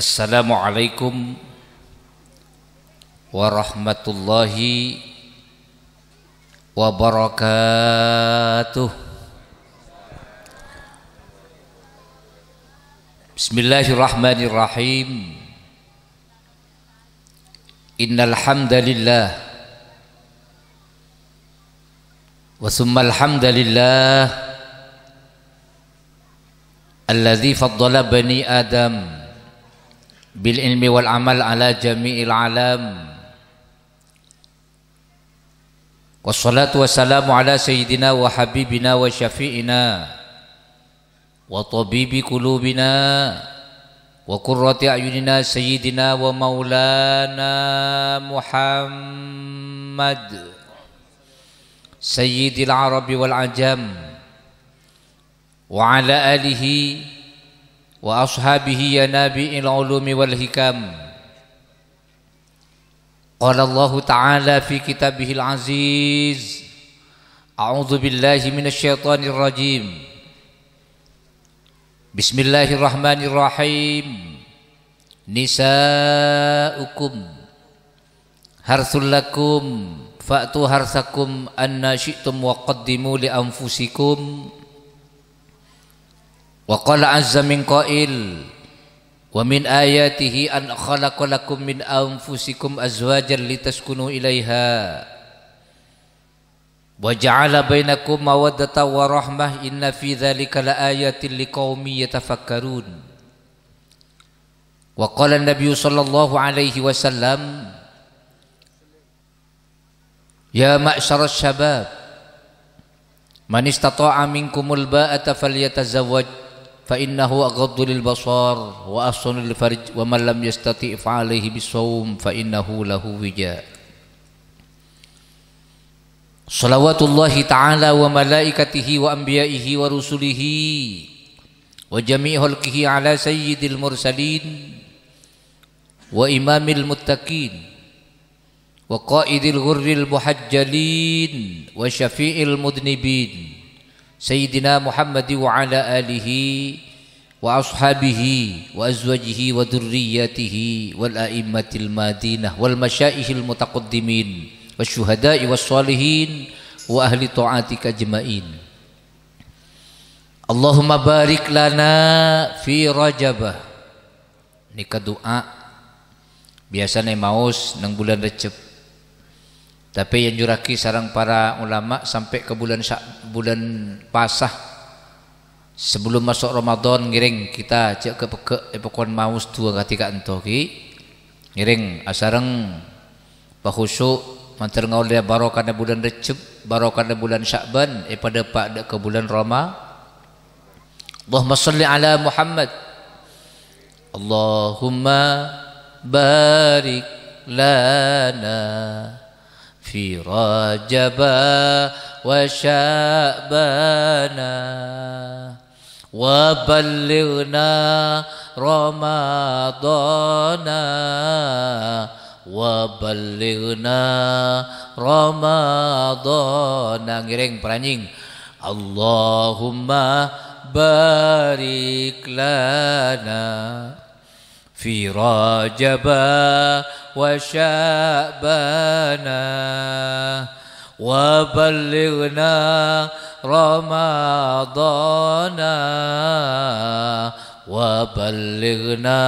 Assalamualaikum warahmatullahi wabarakatuh Bismillahirrahmanirrahim Innal hamdalillah wa summal hamdalillah alladzi faddala bani adam بالعلم والعمل على جميع العالم والصلاة والسلام على سيدنا وحبيبنا وشفيئنا وطبيب قلوبنا وقرة أعيننا سيدنا ومولانا محمد سيد العرب والعجم وعلى آله وأصحابه يا العلوم والحكام قال الله تعالى في كتابه العزيز أعوذ بالله من الشيطان الرجيم بسم الله الرحمن الرحيم نساؤكم هرث لكم فأتوا هرثكم أن شئتم وقدموا لأنفسكم Wa qala azza min qail wa min ayatihi an khalaqa lakum min anfusikum azwajan litaskunu ilaiha wa ja'ala bainakum mawaddata wa rahmah inna fi dzalika laayatin liqaumin yatafakkarun wa qala an-nabiy sallallahu alaihi wasallam ya ma'syar syabab man istata'a minkumul ba'ata falyatazawwaj فإنه أغض للبصر وأحسن للفرج ومن لم يستطع فعليه بالصوم فإنه له وجاء صلوات الله تعالى وملائكته وأنبيائه ورسله وجميع خلقه على سيد المرسلين وإمام المتقين وقائد الغر المحجلين وشفيع المذنبين Sayyidina Muhammad wa ala alihi wa ashabihi wa azwajihi wa durriyatihi wal a'immatil madinah wal masyaihil mutaqaddimin wasyuhada'i wassalihin wa ahli ta'atika jema'in Allahumma barik lana fi rajabah nikah biasanya maus nang bulan recep Tapi yang juraki sarang para ulama sampai ke bulan syak, bulan pasah sebelum masuk Ramadan ngiring kita cek ke peke epokon eh, maus tua katika ento ki ngiring asarang ah, bahusuk manter ngau dia barokah de bulan recep barokah de bulan Syakban e pada pak de ke bulan Roma Allah salli ala Muhammad Allahumma barik lana في رجب وشابنا وبلغنا رمضانا وبلغنا رمضانا غيرين برانين اللهم بارك لنا في رجب وشابنا وبلغنا رمضانا وبلغنا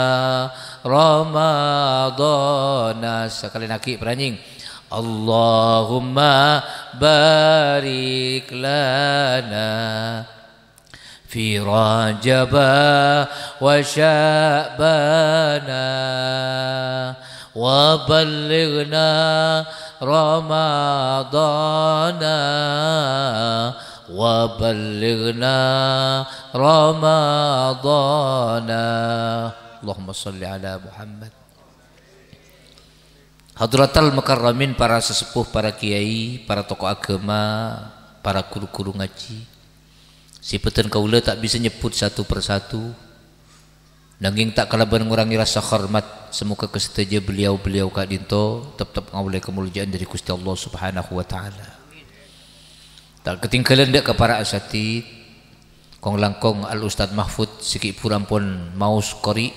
رمضانا سكالي ناكي برانين اللهم بارك لنا في رجب وشعبنا وبلغنا رمضانا وبلغنا رمضانا اللهم صل على محمد Hadratal Mukarramin para sesepuh, para kiai, para tokoh agama, para guru-guru ngaji, Si peten kaula tak bisa nyebut satu persatu. Nanging tak kalaban mengurangi rasa hormat semoga keseteja beliau-beliau kak dinto tetap ngawalai kemuliaan dari Gusti Allah Subhanahu wa taala. Tak ketinggalan dek ke para asatid kong langkong al ustad Mahfud sikit puram pun maus kori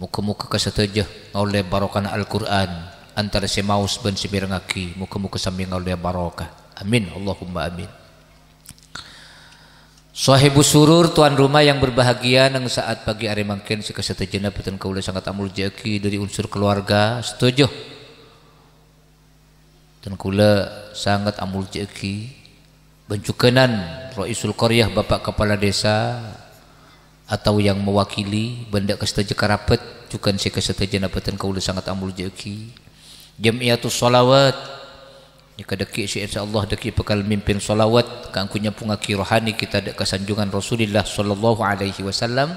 muka-muka keseteja oleh barokah Al-Qur'an antara si maus ben si birangaki muka-muka sambil oleh barokah. Amin Allahumma amin. Sahibu surur tuan rumah yang berbahagia nang saat pagi hari mungkin si kesetujuan peten kaula sangat amul jeki dari unsur keluarga setuju. Dan kula sangat amul jeki. bencukenan roisul Qaryah Bapak Kepala Desa atau yang mewakili benda kaseteja karapet cukan si kesetujuan peten kaula sangat amul jaki. Jamiatus Salawat jika dekik si insya Allah dekik pekal mimpin solawat kangkunya pungaki rohani kita dek kesanjungan Rasulullah Sallallahu Alaihi Wasallam.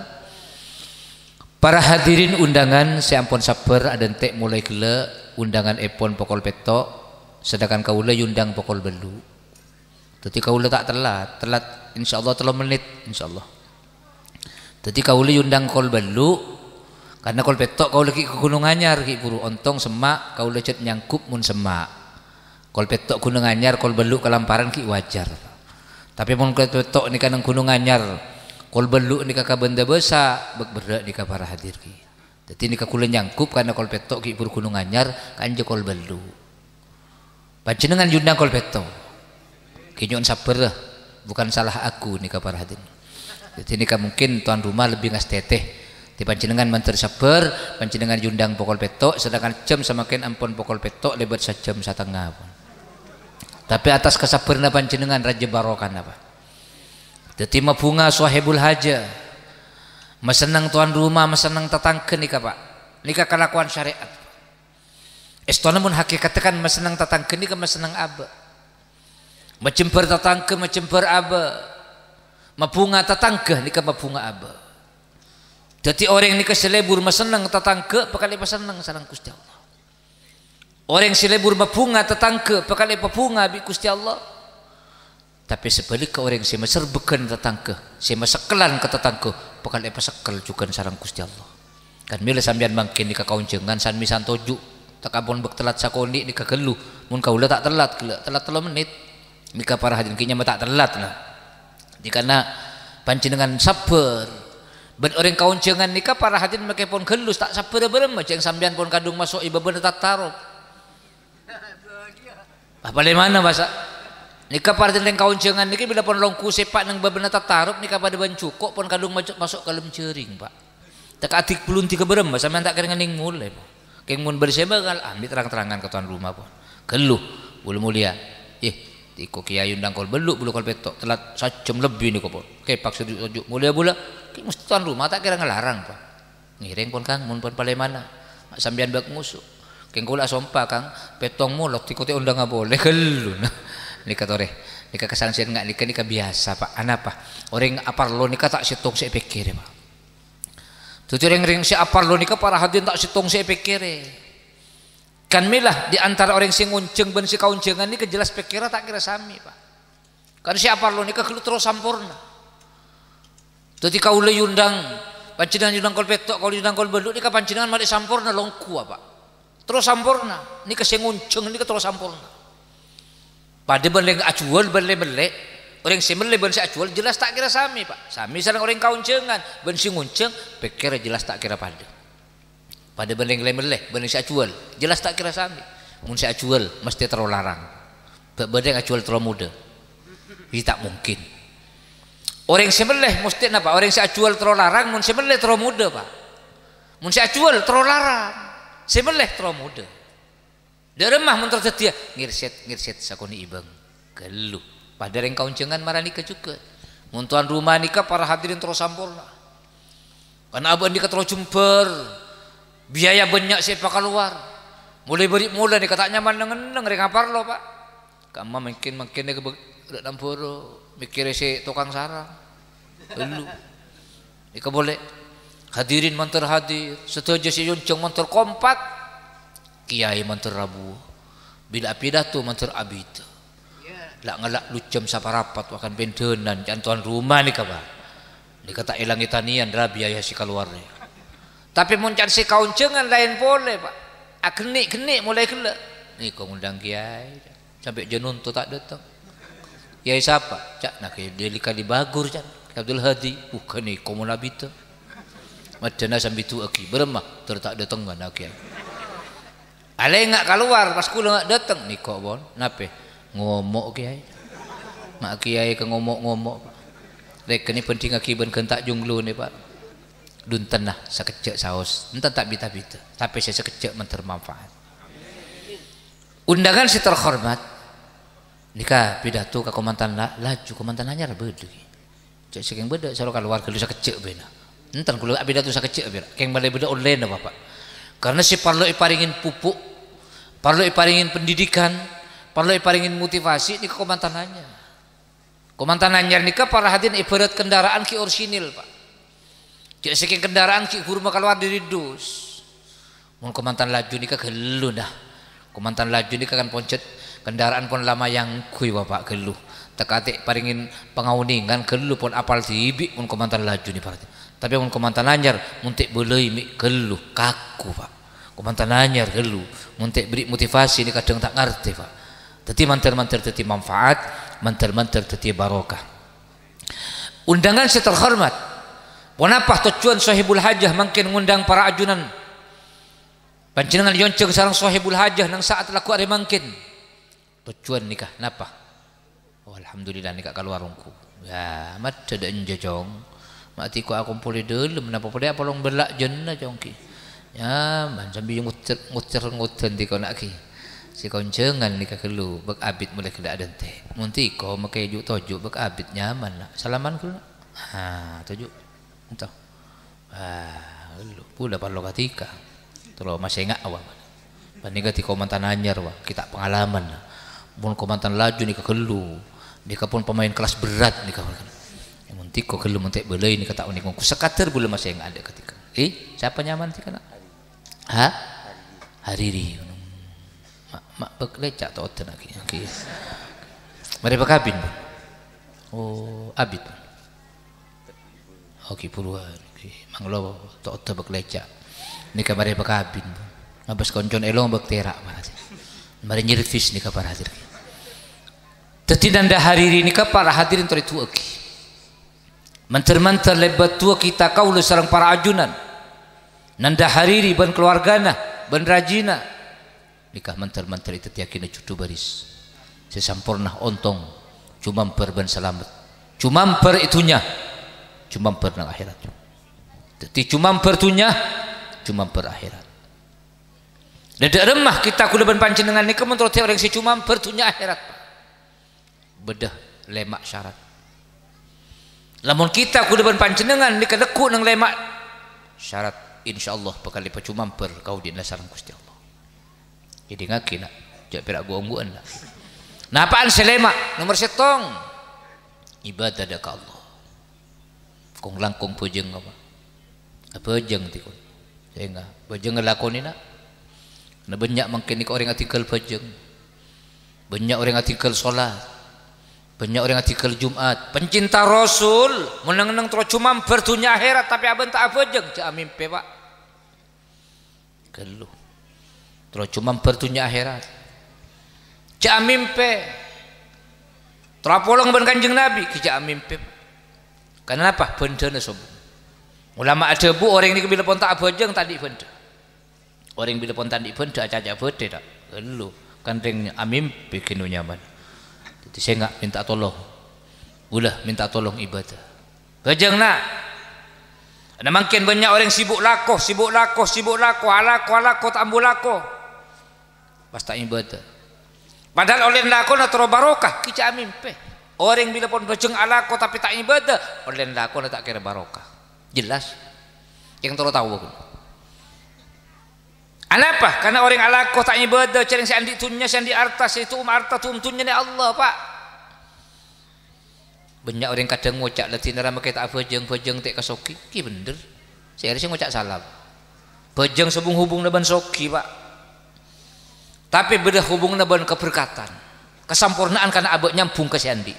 Para hadirin undangan seampun sabar ada tek mulai kele undangan epon pokol petok sedangkan kaula yundang pokol belu. kau kaula tak telat, telat insya Allah telah menit insya Allah. kau kaula yundang kol belu karena kol petok kaula ki ke gunung anyar ki ontong semak kaula cet nyangkup mun semak kalau petok gunung anyar, kol beluk kelamparan ki wajar. Tapi mun kol petok ni kanang gunung anyar, kol beluk ni kakak benda besar bek berak ni para hadir ki. Jadi ni kakula nyangkup karena kol petok ki pur gunung anyar, kanje kol beluk. Pancenengan yunda kol petok. Kinyon sabar bukan salah aku ni para hadir. Jadi ni mungkin tuan rumah lebih ngas teteh di panjenengan mantar sabar panjenengan yundang pokol petok sedangkan jam semakin ampun pokol petok lebat sejam setengah tapi atas kesapurna panjenengan Raja Barokan apa? Tetima bunga sahibul haja. Mesenang tuan rumah, mesenang tetangga nikah pak. Nikah kelakuan syariat. Istana pun hakikat kan mesenang tetangga nikah mesenang apa? Mencember tetangga, mencember apa? Mabunga tetangga nikah mabunga apa? Jadi orang nikah selebur mesenang tetangga, pakali mesenang senang kusti Allah. Orang yang silebur mapunga tetangke pakai papunga bi Gusti Allah. Tapi sebalik ke orang yang sema serbekan tetangke, sema sekelan ke tetangke, apa sekel juga sarang Gusti Allah. Kan mila sambian bangkin di kakauncengan san misan toju, takabon bek telat sakoni di kakelu, mun kaula tak telat kela, telat telo menit. Mika para hadirin kinya tak telat lah. Dikana dengan sabar, Ben orang kauncengan nikah para hatin makai pon gelus tak sabar-sabar macam sambian pon kadung masuk iba bener tak taruh apa di mana nikah Nika partin kau jangan. Nikah bila pon longku sepak nang babena taruh nikah pada cukup pon kadung masuk masuk kalem cering pak. Tak adik belum tiga berem bahasa main tak keringan neng mulai pak. Keng mun bersema kal ambil terang-terangan ke tuan rumah pun. Keluh belum mulia. ih, tiko kiai undang kol beluk bulu kol petok telat sajam lebih nih kopon. Kepak sejuk mulia bula. Keng mesti tuan rumah tak kira ngelarang pak. Ngiring pon kang mun pon palemana. Sambian bak musuh. Kengkula sompa kang petong mulut ikuti undang nggak boleh kelun. Nika tore. Nika kesangsian nggak nikah nikah biasa pak. Anapa? Orang apa lo nikah tak situng saya pikir pak. Tujuh orang ring si apa lo nika para hadirin tak situng saya pikir. Kan milah di antara orang sing unceng ben si kauncengan nika jelas pikir tak kira sami pak. Kan si apa lo nika kelu terus sempurna. Tadi kau yundang pancingan yundang kol petok kau yundang kol beluk nikah pancingan malik sampurna longku pak terus sampurna ini sing nguncung terus sampurna pada beleng acuan beleng beleng orang sing beleng si acuan jelas tak kira sami pak sami sareng orang kauncengan ben si ngunceng pikir jelas tak kira pada pada beleng beleng beleng acuan jelas tak kira sami mun acuan mesti terlalu larang beleng acuan terlalu muda ini tak mungkin Orang semeleh mesti apa? Orang si jual terlalu larang, mun semeleh terlalu muda pak. Mun si jual terlalu larang semeleh tromude de remah mun tersedia ngirset ngirset sakoni ibang, geluh pada reng jangan marah nikah juga, tuan rumah nikah para hadirin terus sampurna karena abang nikah terus jember biaya banyak sih pakai luar mulai beri mulai nikah tak nyaman dengan dengan reng loh lo pak kamu makin makin dia udah nampuro mikir si tukang sarang lu nikah boleh hadirin mantar hadir setuju si Yuncung mantar kompak kiai mantar rabu bila pidato mantar abid ya. lak ngelak lucem saparapat wakan bentenan jantuan rumah nih kaba ni kata ilang itanian rabia ya si keluar tapi muncan si kauncengan lain boleh pak akenik ah, kenik mulai kelak ni kau undang kiai sampai jenun tu tak datang kiai siapa cak nak dia kali bagur cak Abdul Hadi bukan ni kau mau nabita madana sampai tu aki beremah tertak datang mana aki ale ngak keluar pas kula ngak datang nih kok bon nape ngomok kiai mak kiai ke ngomok-ngomok mereka ini penting aki ben kentak junglu nih pak dunten lah sekecek saus entah tak bita-bita tapi saya sekecek mentermanfaat undangan si terhormat nikah pidato ke komandan lah laju komandan anyar bedui cek sekeng beda sarok keluar kalau sekecek bena Entar kula abida datu sakecek abira. Keng balai beda online bapak. Karena si parlo iparingin pupuk, parlo iparingin pendidikan, parlo iparingin motivasi di komantanannya. Komantanannya nikah para hadin ibarat kendaraan ki orsinil pak. Jadi saking kendaraan ki guru makaluar dari dus. Mun komandan laju nikah keluh dah. Komandan laju nikah kan poncet kendaraan pun lama yang kui bapak gelu. Tekatik paringin pengawuningan keluh pun apal tibi mun komandan laju nih berarti tapi mun komantan anyar muntik beuleuy mi gelu kaku Pak komantan anyar gelu, muntik beri motivasi ini kadang tak ngerti Pak teti mantir-mantir teti manfaat mantir-mantir teti barokah undangan saya terhormat Wanapah tujuan sahibul hajah makin ngundang para ajunan panjenengan yonceng sarang sahibul hajah nang saat laku ada makin tujuan nikah napa oh, alhamdulillah nikah keluar rungku ya mat tidak jajong mati ko aku puli dulu na apa apolong belak jen na jongki ya macam sambil ngutir ngutir ngutir di kau nak ki si koncengan ni kelu bek abit mulai kena dente munti ko makai juk toju bek abit nyaman lah salaman kau ha toju entah ah lu pula palo katika terus masih ingat awak Bandingkan di komentar anyar wa kita pengalaman pun komentar laju ni kekelu dia pun pemain kelas berat ni kau munti ko kalau munti belai ini kata unik mungku sekater belum masih yang ada ketika eh siapa nyaman sih kena ha hariri mak mak beklecak tau tenaki Mari mereka kabin oh abid oke okay, puluhan manglo tau tau beklecak ini kan mari mereka kabin ngabas koncon elong bek terak mana sih mari nyirfis nih para hadir teti nanda hariri ini para hadirin tori tuaki Menteri-menteri lebat tua kita kau lu sarang para ajunan. Nanda hariri ban keluargana, ban rajina. Nikah menteri-menteri itu tiakina cucu baris. Sesampurna ontong. Cuma perban selamat. Cuma per itunya. Cuma per nang akhirat. cuma cuma tunya cuma per akhirat. Dan remah kita kuda ban dengan nikah menurut orang si cuma pertunya akhirat. Bedah lemak syarat. Lamun kita ku depan pancenengan di kadeku nang lemak syarat insyaallah bakal dipacu mampir kau di nasaran Gusti Allah. Jadi ngaki nak jak perak gua ungguan nak. Napaan selema nomor setong ibadah dak Allah. Kong langkung pojeng apa? Apa nah, jeng tikun? Sehingga Bajeng ngelakoni nak. Nah banyak mungkin orang artikel pojeng. Banyak orang artikel solat banyak orang ngaji ke Jumat, pencinta Rasul, menang-menang terus cuma berdunia akhirat tapi abang tak abojeng, cak ah, mimpi pak. Keluh. Terus cuma berdunia akhirat. Cak ah, mimpi. Terus polong ben kanjeng Nabi, cak ah, mimpi. Karena apa? benda sombong. Ulama ada bu orang ini bila pun tak abojeng tadi benda. Orang bila pun tadi benda, caca benda tak. Keluh. Kandengnya amim bikin nyaman. Jadi saya nggak minta tolong. Ulah minta tolong ibadah. Bajang nak. Ada makin banyak orang sibuk lakoh, sibuk lakoh, sibuk lakoh, alakoh, alakoh, tambul lakoh. Pas tak ibadah. Padahal oleh lakoh nak terlalu barokah. Kita amin peh. Orang bila pun bajang alakoh tapi tak ibadah. Oleh lakoh tak kira barokah. Jelas. Yang terlalu tahu aku. Kenapa? Karena orang ala tak ibadah, cari si andi tunya, si andi arta, si itu um arta tum um tunya ni Allah pak. Banyak orang kadang ngocak letih nara makai tak bejeng bejeng tak kasoki, ki bener. Saya harusnya ngocak salam. Bejeng sebung hubung naban soki pak. Tapi beda hubung naban keberkatan, kesempurnaan karena abad nyambung ke si andi.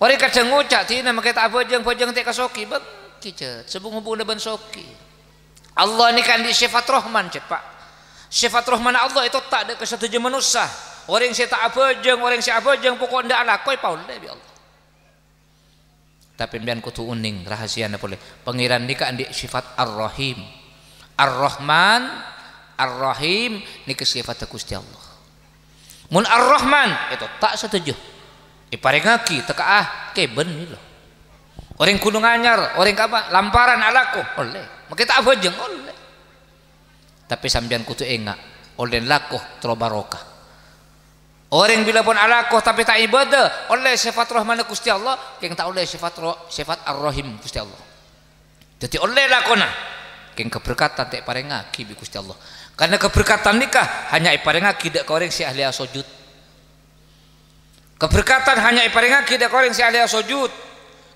Orang kadang ngocak tina makai tak bejeng bejeng tak kasoki, bang kicat sebung hubung naban soki. Allah ini kan di sifat rohman cepat sifat rohman Allah itu tak ada kesetujuan manusia orang saya tak apa jeng orang saya apa jeng pokok ndak ala koi paul bi Allah tapi mbian kutu uning rahasiana boleh pangeran kan di sifat ar-rahim ar-rahman ar-rahim ini kesifat Gusti Allah mun ar-rahman itu tak setuju iparengaki teka ah keben loh orang gunung anyar orang apa lamparan alaku oleh maka tak bojeng oleh tapi sambian kutu enggak oleh lakoh tro barokah orang bila pun alakoh tapi tak ibadah oleh sifat rahman kusti Allah yang tak oleh sifat roh, sifat ar-rahim Allah jadi oleh lakona yang keberkatan tak parengaki bi kusti Allah karena keberkatan nikah hanya iparengaki dak koreng si ahli sujud keberkatan hanya iparengaki dak koreng si ahli sujud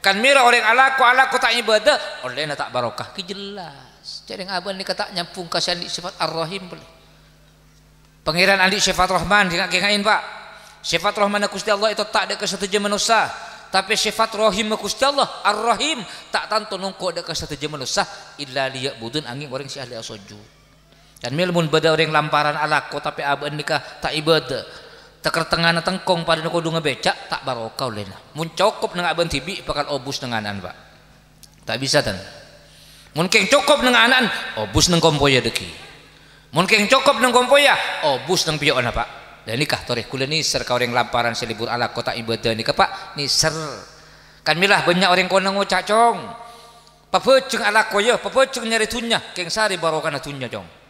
kan mira orang ala ko ala ko tak ibadah orang oh, tak barokah ki jelas jadi abang ni kata nyampung kasih alik sifat ar-rahim boleh pengiran alik sifat rahman jika kengain pak sifat rahman aku setia Allah itu tak ada je manusia tapi sifat rahim aku setia Allah ar-rahim tak tentu nungkuk ada je manusia illa liya budun angin orang si ahli asojud dan milmun bada orang lamparan ala ko, tapi abang ni tak ibadah teker tengana tengkong pada nuku dunga becak tak barokah lena mun cukup nang aban tibi pakal obus nang anan pak tak bisa tan mun keng cukup nang anan obus nang kompoya deki mun keng cukup nang kompoya obus nang piyo pak dan nikah toreh kula ni ser orang lamparan selibur ala kota ibadah ni pak ni ser kan milah banyak orang kau konang Papa papeceng ala koyo cung nyari tunya keng sari barokah tunya jong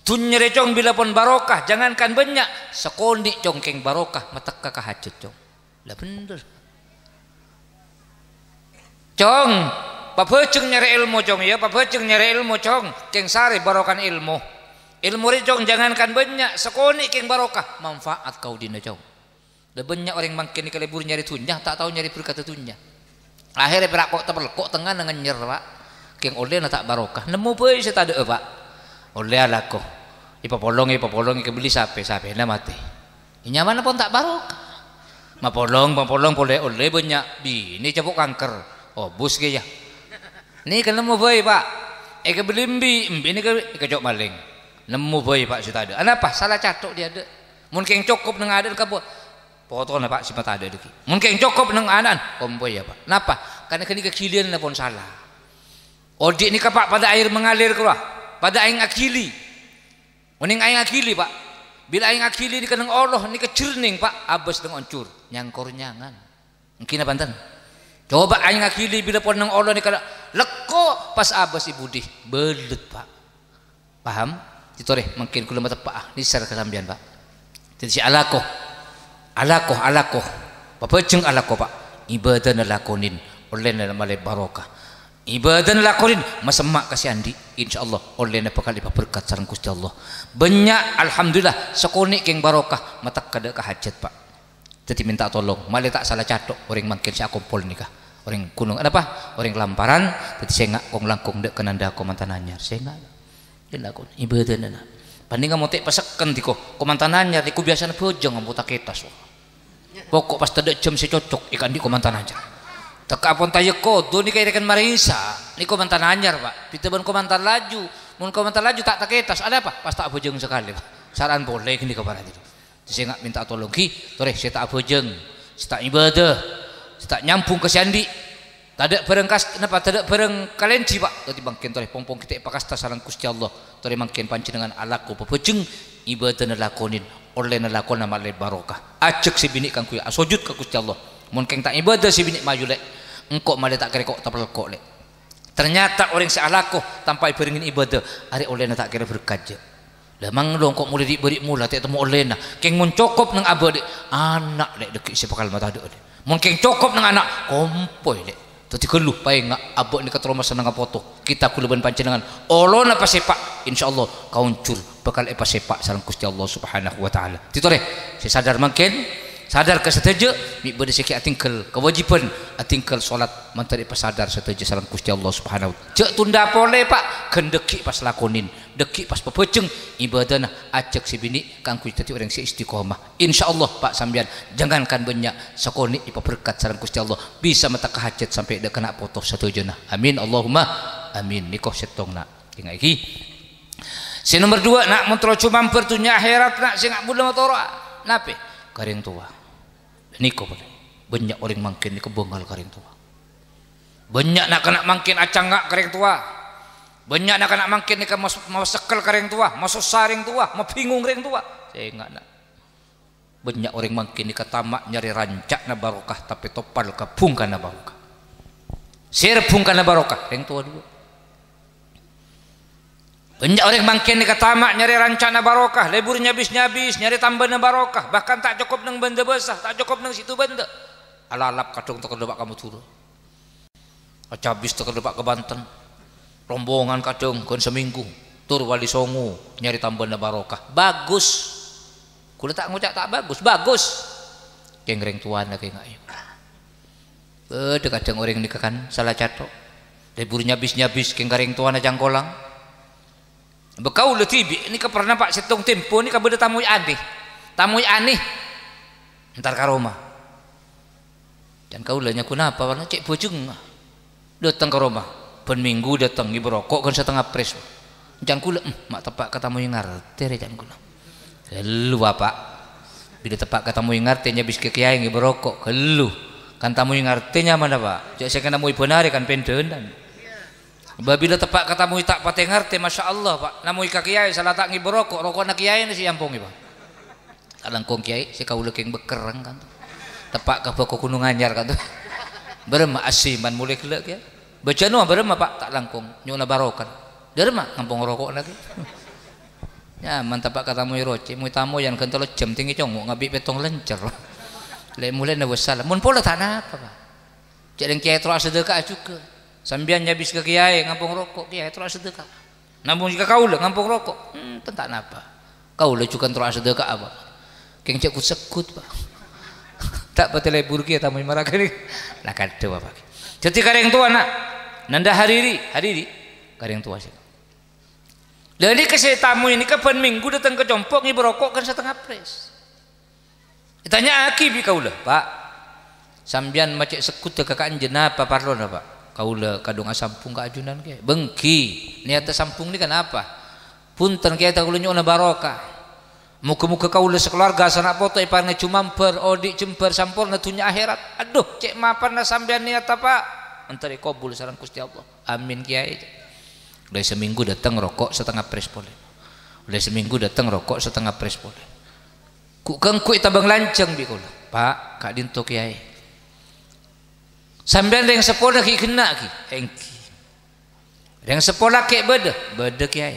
Tun cong bila pun barokah, jangankan banyak, sekondi cong keng barokah, mata kakak hajut cong. Lah bener. Cong, papeceng nyere ilmu cong ya, papeceng nyere ilmu cong, keng sari barokan ilmu. Ilmu ri cong jangankan banyak, sekondi keng barokah, manfaat kau dina cong. Lah banyak orang makin kelebur nyari tunyah, tak tahu nyari berkata tunyah. Akhirnya berak kok tebel, kok tengah dengan nyerwa, Keng oleh tak barokah, nemu pun saya tak ada pak oleh alako ipapolong ipapolong ikabili sape sape na mati inyaman mana pun tak barok ma polong boleh oleh banyak bi ini cepuk kanker oh bus gaya ni kena mau boy pak ikabili eh, bi ini kejok maling nemu boy pak sudah ada apa salah catok dia ada mungkin cukup dengan ada kabur Potong pak si mata ada lagi, Mungkin cukup neng anan. boy ya pak. Napa? Karena kini kekilian pun salah. Odik ni kapak pada air mengalir keluar pada aing akili mending aing akili pak bila aing akili di kenang Allah ini kecerning pak abes dengan oncur nyangkor nyangan mungkin apa coba aing akili bila pun nang Allah ini kena leko pas abes dih, belut pak paham itu deh mungkin kulo mata pak ini secara kesambian pak jadi si alakoh alakoh alakoh Papa jeng alakoh pak ibadah nalakonin oleh nama barokah ibadan lakorin masemak kasih andi insyaallah oleh napa kali berkat sareng Gusti Allah banyak alhamdulillah sekone yang barokah matak kada kahajat Pak jadi minta tolong malah tak salah catok orang makin saya pol nikah orang gunung apa orang lamparan jadi saya ngak kong langkung dek kenanda aku mantan saya ngak dia ya kon ibadan anak panding kamu tek paseken tiko komantan anyar tiku biasanya bojong kamu tak so pokok pas tedek jam cocok ikan di komantan anyar tekapun tayo ya ko do ni kay kan marisa ni ko mantan anyar pak pita pun ko mantan laju mun ko mantan laju tak taketas ada apa pas tak bojeng sekali pak saran boleh ni ko para diri saya minta tolong ki terus saya tak bojeng saya tak ibadah saya tak nyampung ke sandi ada pereng kas kenapa ada pereng kalenci pak tadi bangkin tore pompong kita pakasta sarang Gusti Allah dengan mangkin kau alaku pepeceng ibadah nelakonin oleh nelakon nama le barokah acek si bini kang kuya asojud ke Gusti Allah keng tak ibadah si bini maju lek engkau malah tak kira kok tapal kok lek ternyata orang sealaku tanpa beringin ibadah hari oleh tak kira berkat je lamang dong kok mulai diberi mula tak temu oleh nah keng mun cukup nang abadi anak lek dekik sepakal mata ada mun keng cukup nang anak kompoi lek Tadi keluh pae ngak abok ni katro masa nang foto. Kita kuluban panjenengan. Olo na pasepak insyaallah kauncur bakal e eh sepak salam kusti Allah Subhanahu wa taala. Titore, saya sadar mungkin sadar ke setuju mi bade seki atingkel kewajiban atingkel salat mentari pasadar setuju sareng Gusti Allah Subhanahu cek tunda pole Pak gendeki kan pas lakonin deki pas pepeceng ibadahna ajak si bini kang Gusti tadi orang si istiqomah insyaallah Pak sambian jangankan banyak sakoni ipa berkat sareng Gusti Allah bisa mata hajat sampai dah kena potong setuju nah amin Allahumma amin nikoh setongna tinggal iki si nomor dua nak mentro cuma pertunya akhirat nak si sing ngabud motor, nape garing tua Niko, banyak orang makin niku kering karing tua banyak nak kena makin acang ngak karing tua banyak nak kena makin niku mas, mau sekel karing tua mau saring tua mau bingung karing tua saya enggak nak banyak orang makin ketamak tamak nyari rancak na barokah tapi topal kabung karena barokah sir bung kana barokah karing tua dulu banyak orang makin dekat tamak nyari rancana barokah, lebur nyabis-nyabis, nyari tambahna barokah, bahkan tak cukup neng benda besar, tak cukup neng situ benda. Alalap kadung terkedebak kamu turun. Acabis terkedebak ke Banten. Rombongan kadung kon seminggu tur wali songo nyari tambahna barokah. Bagus. Kula tak ngucap tak bagus, bagus. Kengreng tuan lagi ngai. Ya. Eh, kadang orang nikahan salah catok. Lebur nyabis-nyabis kengreng tuan ajang kolang Bekau tibi ini ke pernah Pak Setung Tempo ini kabeh tamu aneh. Tamu aneh. Entar rumah. Dan kau lanya kenapa? Warna cek bojeng. Datang ke rumah. Ben minggu datang ibu rokok kan setengah pres. Jangan kula mm, mak tepak katamu yang ngerti re jangan kula. Lu apa? Bila tepak katamu yang ngerti nya bis kiai ibu rokok kelu. Kan tamu yang ngertinya mana pak? Cek saya kena mau ibu nari kan pendenan. Babila tepak katamu tak patengar ngerti, masya Allah pak. Namu ika kiai salah tak ngiberokok rokok nak kiai nasi yampung pak. Kadang kong kiai si kau leking bekerang kan. Tepak ke pokok gunung anyar kan tuh. Berema asiman mulai kelak ya. Baca nuah berema pak tak langkung nyuna barokan. Derma kampung rokok lagi. Ya mantap pak katamu iroci mu tamu yang kental jam tinggi congok ngabi petong lencer. Lek mulai nabi salam. Mun pola tanah apa pak. Jadi kiai terasa dekat juga. Sambian nyabis ke kiai ngampung rokok kiai terus sedekah. Namun jika kau lah ngampung rokok, hmm, tentak napa? Kau lah cukan terus sedekah apa? Keng cek sekut pak. tak betul buruk ya tamu marah kali. Nah kado apa? Jadi kareng tua nak. Nanda hariri hariri kareng tua sih. Jadi kese tamu ini kapan minggu datang ke Jompok ni berokok kan setengah pres. Ditanya Aki bi kau lah pak. Sambian macet sekut ke jenah jenapa parlon pak? kaula kadung asampung, ka ajunan ke bengki niat sampung ini kenapa punten kita kaula nyona baroka. muka-muka kaula sekeluarga sanak foto iparna cumamper odik cemper sampur natunya akhirat aduh cek mapan na sambian niat apa Antari kabul saran Gusti Allah amin kiai udah seminggu datang rokok setengah pres boleh udah seminggu datang rokok setengah pres boleh ku kengku tabang lanceng bi kaula pak kak dinto kiai Sambil yang sekolah ki kena ki, hengki. Dengan sekolah ki beda, beda ki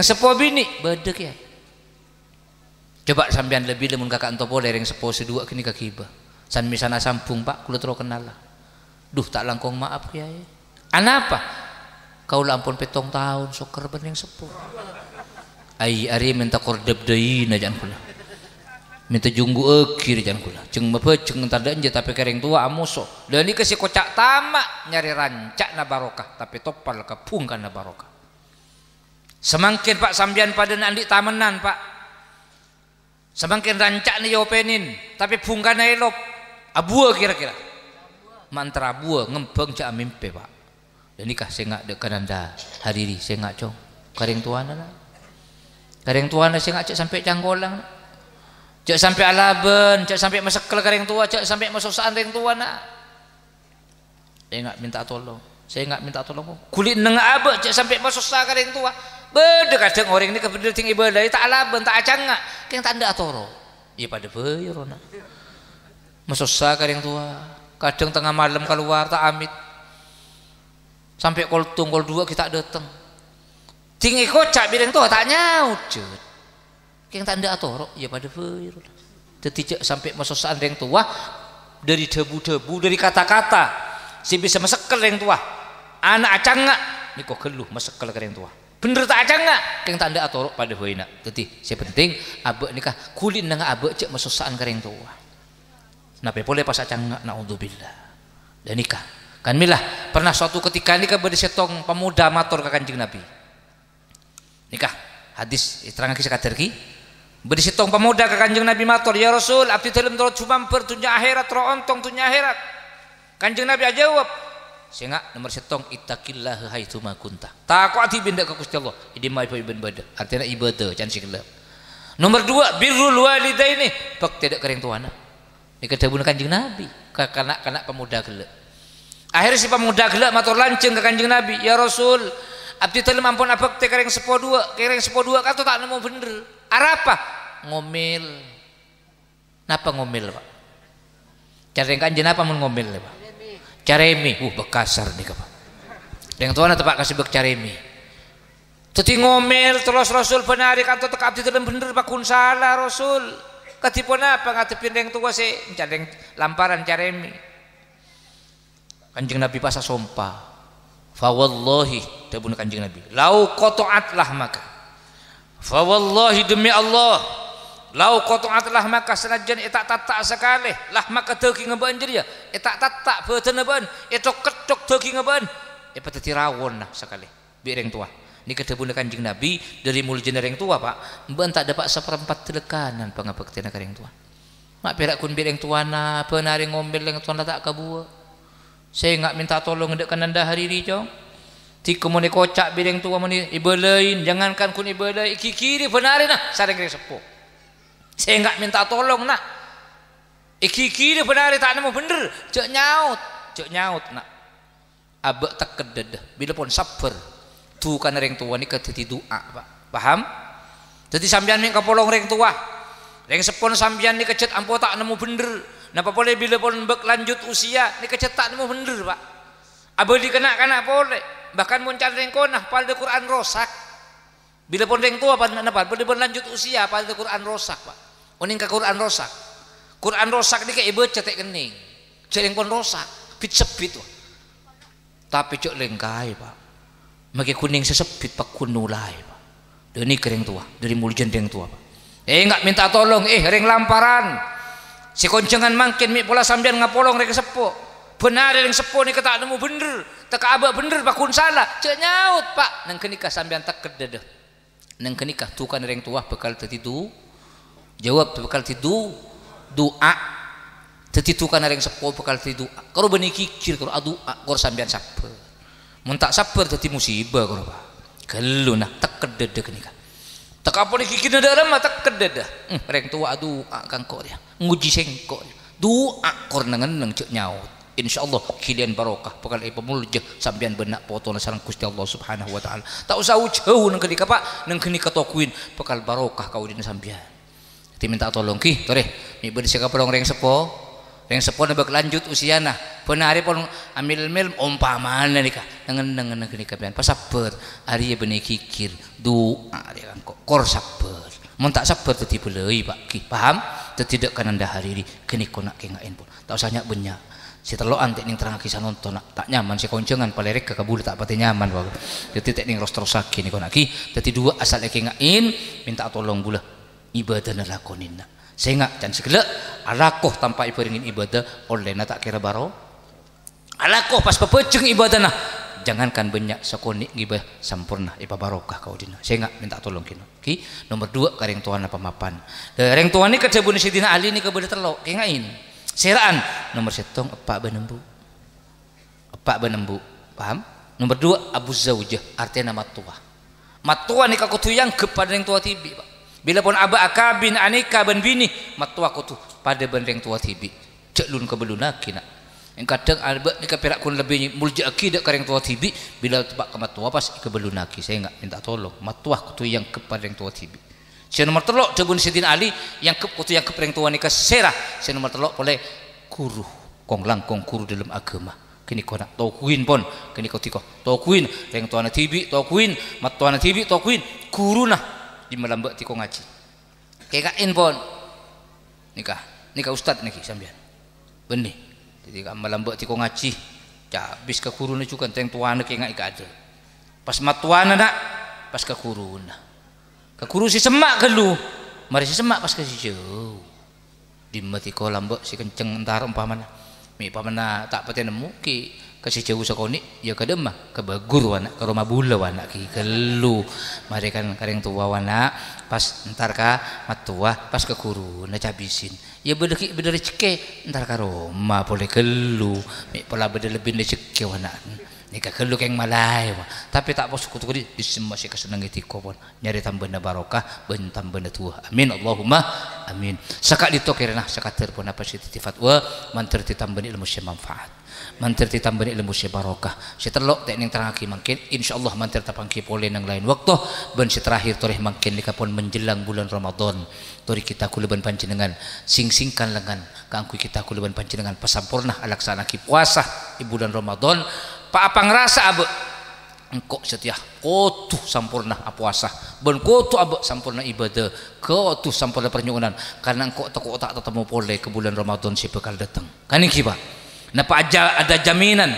sepo bini, beda ki Coba sambian lebih lemun kakak anto boleh yang sepo sedua kini kaki iba. Sambil misana sampung pak, kulo terus kenal lah. Duh tak langkong maaf kiai. ai. Anapa? Kau lampun petong tahun soker yang sepo. Ai ari minta kordep deui na kula minta junggu ekir jangan kula ceng mepe ceng tadaan je tapi kering tua amuso dan ini kasih kocak tamak nyari rancak na barokah tapi topal kepung kan na barokah semangkin pak sambian pada nandik tamenan pak semangkin rancak ni yopenin tapi pungkan na elop abu kira-kira mantra abua ngempeng cak mimpi pak dan ini kasih ngak dek anda hari ini saya ngak cong kering tua nana kering tua nana saya ngak cek sampai canggolang Cek sampai alaben, cek sampai masuk ke yang tua, cek sampai masuk saan yang tua nak. Saya enggak minta tolong. Saya enggak minta tolong. Kulit nengah abe, cek sampai masuk saan yang tua. Beda kadang orang ini kebetulan tinggi ibadah ya tak alaben, tak acang enggak. Keng tanda atoro. Iya pada bayar nak. Masuk saan yang tua. Kadang tengah malam keluar tak amit. Sampai kol tung dua kita datang. Tinggi kocak bilang tua tak nyaut. Keng tanda atorok ya pada feuir. jadi sampai masa yang tua dari debu-debu dari kata-kata sih bisa mesekel yang tua. Anak acang nggak? kok keluh mesekel ke yang tua. Bener tak acang nggak? Keng tanda atorok pada jadi Teti penting abek nikah kulit nengah abek cek masa ke yang tua. Napa boleh pas acang nggak? Naudzubillah. Dan nikah. Kan milah pernah suatu ketika nikah setong pemuda matur ke kanjeng Nabi. Nikah hadis terang kisah Berisitong pemuda ke kanjeng Nabi matur, Ya Rasul, abdi dalam terus cuma pertunya akhirat, roontong tunya akhirat. Kanjeng Nabi aja jawab, sehingga nomor setong itakillah hai tuma kunta. Takwa ti benda ke kusti Allah. Ini mai pa ibn bada. Artinya ibadah, jangan sikila. Nomor dua, birrul ini Pak tidak kering tuana. Ini kedabun kanjeng Nabi. Kanak-kanak pemuda gelap. Akhirnya si pemuda gelap matur lanceng ke kanjeng Nabi. Ya Rasul, abdi dalam ampun abak te kering sepo dua. Kering sepo dua kata tak nemu bener. Arapa? ngomel. kenapa ngomel, Pak? Cari kanjen apa mau ngomel, ya, Pak? Caremi, uh bekasar nih Pak. Dengan tuan atau Pak kasih bek caremi. Tadi ngomel terus Rasul penari kantor tekap di dalam bener Pak kun salah Rasul. Katipun apa ngatipin yang tua sih? cari lamparan caremi. Kanjeng Nabi pasa sompa. Fawallahi tabun kanjeng Nabi. Lau lah maka. Fawallahi demi Allah Lau qata'at eh, eh, eh, lah maka senajan etak tatak sekali lah maka teuki ngebeun jadi ya etak tatak beuteun nebeun etok ketok teuki ngebeun eta teu rawon lah sekali yang tua ini kedebuna kanjeng Nabi dari mulut yang tua pak mbeun tak dapat seperempat telekanan pangabektina yang tua mak perak kun tua nah penari ngombe yang tua tak kabua saya nggak minta tolong ndek kananda hari ini jong ti kemone kocak yang tua mau ibelein jangankan kun ibelai kikiri penari nah, nah. kiri sepuh saya nggak minta tolong nak. Iki kiri benar tak nemu bener. Cek nyaut, cek nyaut nak. Abek tak keded. Bila pun sabar. Tu kan ring tua ni kedeti doa pak. Paham? Jadi sambian ni kapolong ring tua. Ring sepon sambian ni kecet ampo tak nemu bener. Napa boleh bila pun bek lanjut usia ni kecet tak nemu bener pak. Abel dikenak kena boleh. Bahkan muncan ring konah pada Quran rosak. Bila pun ring tua pada napa? Bila pun lanjut usia pada Quran rosak pak. Mending ke Quran rosak. Quran rosak ini kayak ibu cetek kening. jaring pun rosak. sebit wah. Tapi cok lengkai pak. Maki kuning sesebit pak kunulai pak. Dari kering tua. Dari mulut jendeng tua pak. Eh nggak minta tolong. Eh ring lamparan. Si koncengan makin mik pola sambian ngapolong ring sepo. Benar ring sepo nih ketak nemu bener. Teka abak bener pak kun salah. Cek nyaut pak. Neng kenikah sambian tak kededeh. Neng kenikah tukan ring tua bekal tertidu jawab bekal ti du doa ada yang sepo bakal ti kalau benih kikir kalau aduh ah, kor sambian sabar muntak sabar jadi musibah kalau apa? kalau nak tak kededek nih kan tak apa nih kikir darah mah tak kededek hmm, reng tua aduh ah, kang kor ya nguji sengkor doa kor nengen neng cek nyaut insyaallah kalian barokah bakal ibu mulja sampean benak potong sarang Gusti Allah Subhanahu wa taala tak usah jauh nang kenika Pak nang kenika tokuin bakal barokah kau di sambian diminta tolong ki toreh, mibun sika pelong reng sepo reng sepo nebak lanjut usia nah penari pun ambil mil nih nika dengan dengan negeri kapian pas sabar hari ya benih kikir doa dia kok kor sabar mun tak sabar tadi belai pak ki paham tidak kan anda hari ini kini konak kengain pun tak usah nyak benyak si teloan antik ning terang kisah nonton tak nyaman si koncengan palerek ke kabul tak pati nyaman wak jadi tek ning ros ni kini konak ki jadi dua asal ekengain minta tolong gula ibadah saya sehingga dan segala alakoh tanpa ibaringin ibadah oleh tak kira baro alakoh pas pepeceng ibadah lah jangankan banyak sekoni ibadah sempurna ipa eh, barokah kau dina sehingga minta tolong kino ki nomor dua kareng tuan apa mapan kareng tuan ni kerja bunuh sidina ali ini kepada telok kenga ini seraan nomor setong epak benembu epak benembu paham nomor dua abu zaujah artinya nama tua matua nikah kutuyang kepada yang tua tibi pak bila pun aba akabin aneka ben bini matua tu pada yang tua tibi cek lun ke belun laki nak yang kadang ada ni keperak kun lebih mulja aki kareng tua tibi bila tempat ke matua pas ke belun laki saya enggak minta tolong matua tu yang kepada yang tua tibi saya nomor telok cebun Sidin Ali yang ke kutu yang kepereng tua nikah serah saya nomor telok boleh kuruh kong langkong kuruh dalam agama kini kau nak tokuin pon kini kau tiko tokuin reng tuana tibi tokuin mat tuana tibi tokuin kuru nah di melambak tiko ngaji kekain pun nikah nikah ustad niki sambian benih jadi kak melambak tiko ngaji habis ke guru ni juga teng tuana kengak ikat ada pas matuana nak pas ke guru ke guru si semak kelu mari si semak pas ke si jauh di mati kau lambak si kenceng entar umpama, mi umpamana tak pati nemu ki kasih saka ni ya kademah kebagur wana ke rumah bula wana ki kelu mari kan kareng tua wana pas entar ka matua pas ke guru na cabisin ya bedeki beda rezeki entar ka rumah boleh kelu mi pola beda lebih rezeki wana nika keluk yang malai tapi tak bos kutu kudi di semua sih kesenang itu kopon nyari tambahan barokah bentam benda tua amin Allahumma amin sekat di tokirna sekat terpon apa sih tifat fatwa, mantir ditambah ilmu sih manfaat mantir ditambah ilmu sih barokah si terlok ning terakhir mungkin insya Allah mantir tapangki pole yang lain waktu ben si terakhir toreh mungkin nika pon menjelang bulan Ramadan tori kita kuleban panjenengan sing singkan lengan Kangkui kita kuleban panjenengan pasampurna alaksana ki puasa di bulan Ramadan Pak apa ngerasa abe? Engkau setia, kotu sampurna apuasa, ah, ben kotu abe sampurna ibadah, kotu sampurna pernyunan. Karena engkau tak tak ketemu pole ke bulan Ramadan si bekal datang. Kan ini pak? Napa aja ada jaminan?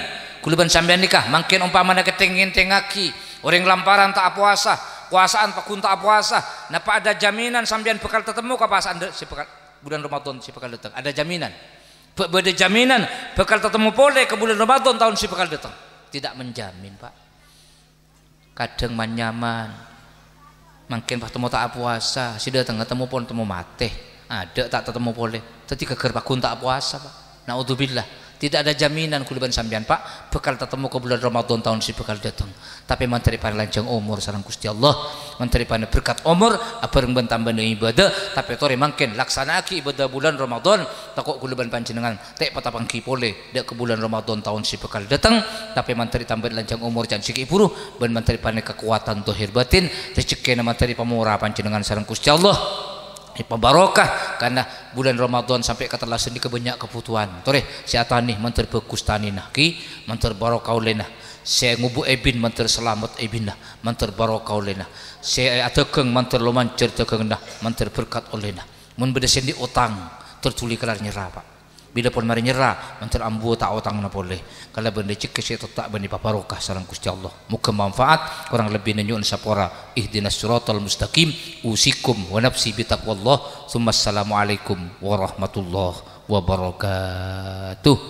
kuliban sampean nikah, makin umpamana ketengin tengaki, orang lamparan tak puasa, kuasaan pakun tak puasa. Napa ada jaminan sampean bekal ketemu kapas anda si bekal bulan Ramadan si bekal datang? Ada jaminan. Beda jaminan bakal ketemu pole ke bulan Ramadan tahun si bakal datang. Tidak menjamin, Pak. Kadang menyaman Makin pas temu tak puasa, si datang ketemu pun temu mati. Ada tak ketemu pole. Tadi ke pakun tak puasa, Pak. Nauzubillah tidak ada jaminan kuliban sampean, Pak, bekal tetemu ke bulan Ramadan tahun si bekal datang. Tapi menteri pan lancang umur sarang Gusti Allah, menteri pan berkat umur apa ben tambah ibadah, tapi tore laksana laksanaki ibadah bulan Ramadan takok kuliban panjenengan tek patapang ki pole dek ke bulan Ramadan tahun si bekal datang, tapi menteri tambah lancang umur jangan siki buruh ben menteri pan kekuatan tuhir batin rezeki menteri pemurah panjenengan sarang Gusti Allah barokah karena bulan Ramadan sampai kata lah sendiri kebanyak kebutuhan tore si atani menteri bekus tanina ki menteri barokah lena saya ngubu ebin menteri selamat ebin nah menteri barokah lena saya atekeng menteri loman cerita keng lah menteri berkat olena mun beda sendi utang tertuli kelar nyerapa bila pun mari nyerah mantar ambu tak otang na boleh kalau benda cek kesih tak benda paparokah sarang Gusti Allah muka manfaat orang lebih nenyun sapora ihdinas siratal mustaqim usikum wa nafsi bi taqwallah summa assalamualaikum warahmatullahi wabarakatuh